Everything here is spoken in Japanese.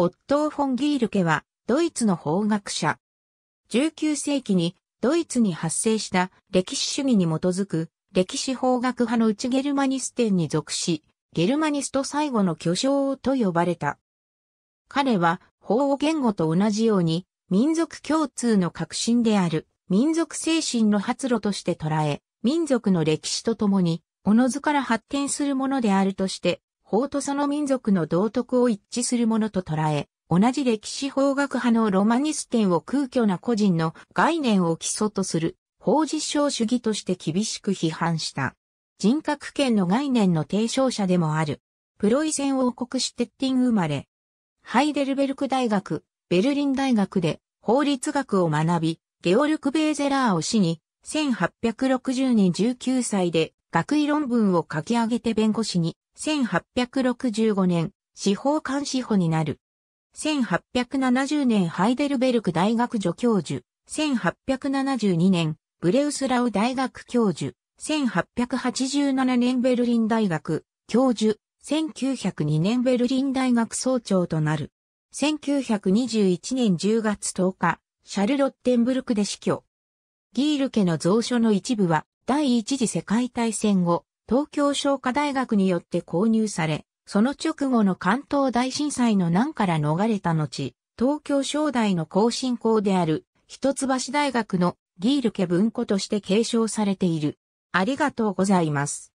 オットー・フォン・ギール家は、ドイツの法学者。19世紀に、ドイツに発生した歴史主義に基づく、歴史法学派の内ゲルマニス店に属し、ゲルマニスト最後の巨匠と呼ばれた。彼は、法を言語と同じように、民族共通の革新である、民族精神の発露として捉え、民族の歴史とともに、おのずから発展するものであるとして、法とその民族の道徳を一致するものと捉え、同じ歴史法学派のロマニステンを空虚な個人の概念を基礎とする法実証主義として厳しく批判した。人格権の概念の提唱者でもある。プロイセン王国シュテッティング生まれ。ハイデルベルク大学、ベルリン大学で法律学を学び、ゲオルク・ベーゼラーを死に、1860年19歳で学位論文を書き上げて弁護士に、1865年、司法監視法になる。1870年ハイデルベルク大学助教授、1872年、ブレウスラウ大学教授、1887年ベルリン大学教授、1902年ベルリン大学総長となる。1921年10月10日、シャルロッテンブルクで死去。ギール家の蔵書の一部は第一次世界大戦後、東京商科大学によって購入され、その直後の関東大震災の難から逃れた後、東京商大の後進校である、一橋大学のギール家文庫として継承されている。ありがとうございます。